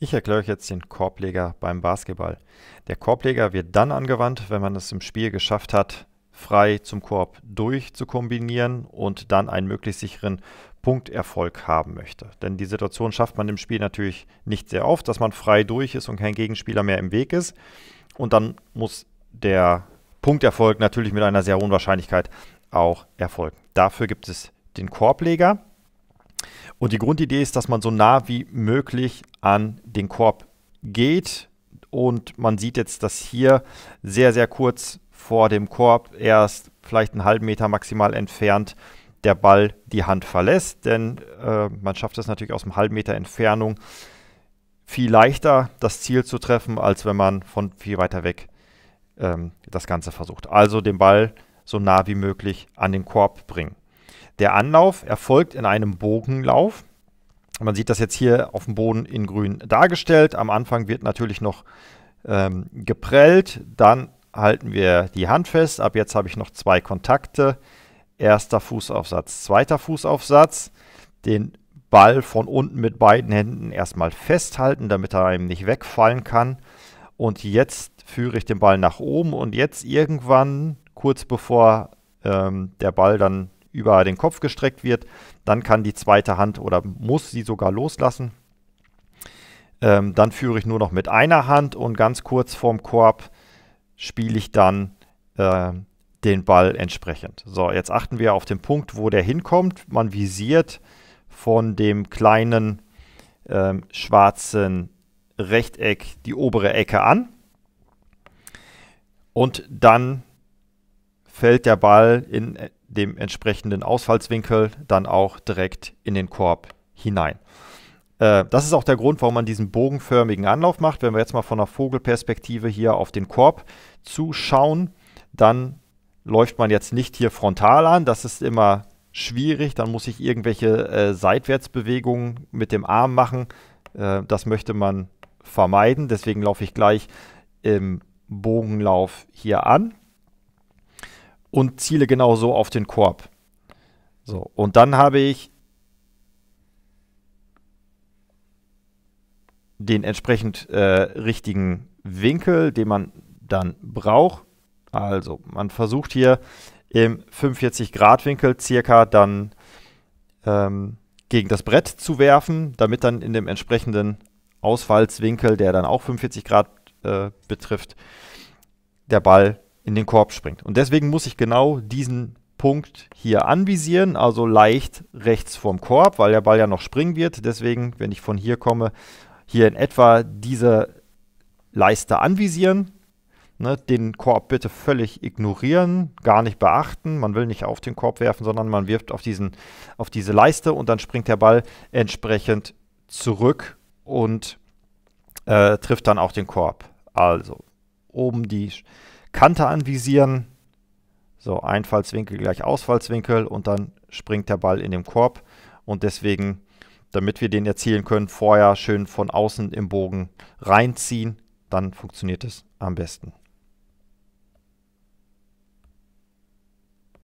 Ich erkläre euch jetzt den Korbleger beim Basketball. Der Korbleger wird dann angewandt, wenn man es im Spiel geschafft hat, frei zum Korb durch zu kombinieren und dann einen möglichst sicheren Punkterfolg haben möchte. Denn die Situation schafft man im Spiel natürlich nicht sehr oft, dass man frei durch ist und kein Gegenspieler mehr im Weg ist. Und dann muss der Punkterfolg natürlich mit einer sehr hohen Wahrscheinlichkeit auch erfolgen. Dafür gibt es den Korbleger. Und die Grundidee ist, dass man so nah wie möglich an den Korb geht. Und man sieht jetzt, dass hier sehr, sehr kurz vor dem Korb erst vielleicht einen halben Meter maximal entfernt der Ball die Hand verlässt. Denn äh, man schafft es natürlich aus einem halben Meter Entfernung viel leichter, das Ziel zu treffen, als wenn man von viel weiter weg ähm, das Ganze versucht. Also den Ball so nah wie möglich an den Korb bringen. Der Anlauf erfolgt in einem Bogenlauf. Man sieht das jetzt hier auf dem Boden in grün dargestellt. Am Anfang wird natürlich noch ähm, geprellt. Dann halten wir die Hand fest. Ab jetzt habe ich noch zwei Kontakte. Erster Fußaufsatz, zweiter Fußaufsatz. Den Ball von unten mit beiden Händen erstmal festhalten, damit er einem nicht wegfallen kann. Und jetzt führe ich den Ball nach oben und jetzt irgendwann, kurz bevor ähm, der Ball dann über den Kopf gestreckt wird. Dann kann die zweite Hand oder muss sie sogar loslassen. Ähm, dann führe ich nur noch mit einer Hand und ganz kurz vorm Korb spiele ich dann äh, den Ball entsprechend. So, jetzt achten wir auf den Punkt, wo der hinkommt. Man visiert von dem kleinen ähm, schwarzen Rechteck die obere Ecke an. Und dann fällt der Ball in äh, dem entsprechenden Ausfallswinkel dann auch direkt in den Korb hinein. Äh, das ist auch der Grund, warum man diesen bogenförmigen Anlauf macht. Wenn wir jetzt mal von der Vogelperspektive hier auf den Korb zuschauen, dann läuft man jetzt nicht hier frontal an. Das ist immer schwierig. Dann muss ich irgendwelche äh, Seitwärtsbewegungen mit dem Arm machen. Äh, das möchte man vermeiden. Deswegen laufe ich gleich im Bogenlauf hier an und ziele genau so auf den Korb. So, und dann habe ich den entsprechend äh, richtigen Winkel, den man dann braucht. Also, man versucht hier im 45-Grad-Winkel circa dann ähm, gegen das Brett zu werfen, damit dann in dem entsprechenden Ausfallswinkel, der dann auch 45 Grad äh, betrifft, der Ball in den Korb springt. Und deswegen muss ich genau diesen Punkt hier anvisieren, also leicht rechts vom Korb, weil der Ball ja noch springen wird. Deswegen, wenn ich von hier komme, hier in etwa diese Leiste anvisieren. Ne, den Korb bitte völlig ignorieren, gar nicht beachten. Man will nicht auf den Korb werfen, sondern man wirft auf, diesen, auf diese Leiste und dann springt der Ball entsprechend zurück und äh, trifft dann auch den Korb. Also oben die Kante anvisieren. So, Einfallswinkel gleich Ausfallswinkel und dann springt der Ball in den Korb. Und deswegen, damit wir den erzielen können, vorher schön von außen im Bogen reinziehen, dann funktioniert es am besten.